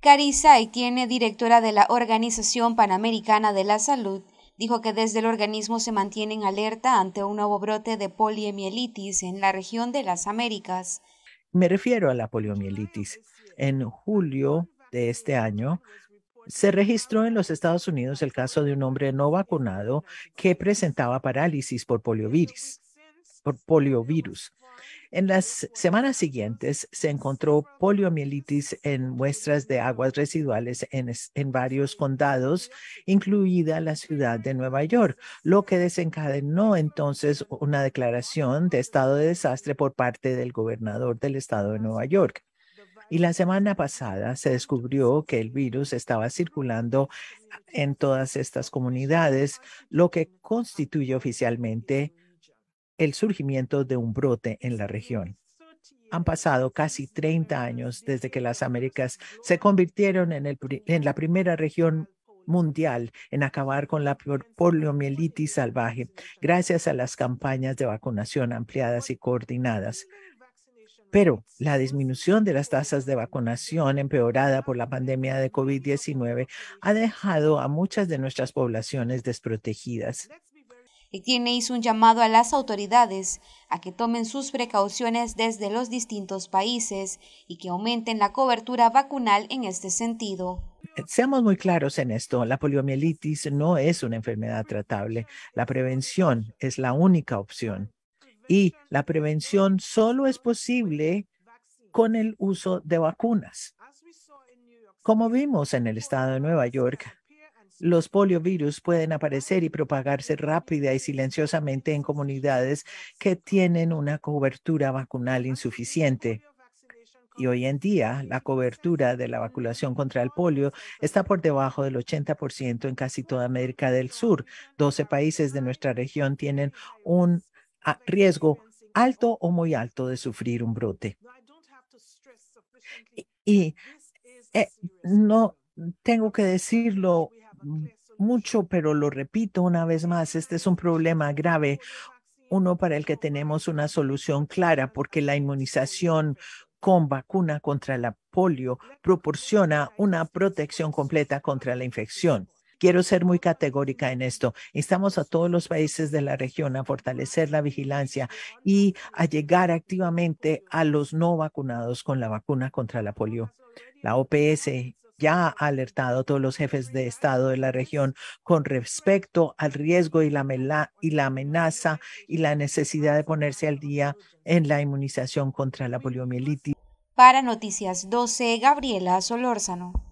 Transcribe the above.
Carissa tiene directora de la Organización Panamericana de la Salud, dijo que desde el organismo se mantienen alerta ante un nuevo brote de poliomielitis en la región de las Américas. Me refiero a la poliomielitis. En julio de este año, se registró en los Estados Unidos el caso de un hombre no vacunado que presentaba parálisis por Por poliovirus. En las semanas siguientes se encontró poliomielitis en muestras de aguas residuales en, en varios condados, incluida la ciudad de Nueva York, lo que desencadenó entonces una declaración de estado de desastre por parte del gobernador del estado de Nueva York. Y la semana pasada se descubrió que el virus estaba circulando en todas estas comunidades, lo que constituye oficialmente el surgimiento de un brote en la región. Han pasado casi 30 años desde que las Américas se convirtieron en, la primera región mundial en acabar con la poliomielitis salvaje, gracias a las campañas de vacunación ampliadas y coordinadas. Pero la disminución de las tasas de vacunación empeorada por la pandemia de COVID-19 ha dejado a muchas de nuestras poblaciones desprotegidas. Etienne hizo un llamado a las autoridades a que tomen sus precauciones desde los distintos países y que aumenten la cobertura vacunal en este sentido. Eh, seamos muy claros en esto, la poliomielitis no es una enfermedad tratable, la prevención es la única opción y la prevención solo es posible con el uso de vacunas. Como vimos en el estado de Nueva York, los poliovirus pueden aparecer y propagarse rápida y silenciosamente en comunidades que tienen una cobertura vacunal insuficiente. Y hoy en día, la cobertura de la vacunación contra el polio está por debajo del 80% en casi toda América del Sur. 12 países de nuestra región tienen un ah, riesgo alto o muy alto de sufrir un brote. Y, eh, no tengo que decirlo mucho, pero lo repito una vez más, este es un problema grave, uno para el que tenemos una solución clara, porque la inmunización con vacuna contra la polio proporciona una protección completa contra la infección. Quiero ser muy categórica en esto. Estamos a todos los países de la región a fortalecer la vigilancia y a llegar activamente a los no vacunados con la vacuna contra la polio. La OPS ya ha alertado a todos los jefes de Estado de la región con respecto al riesgo y la, y la amenaza y la necesidad de ponerse al día en la inmunización contra la poliomielitis. Para Noticias 12, Gabriela Solórzano.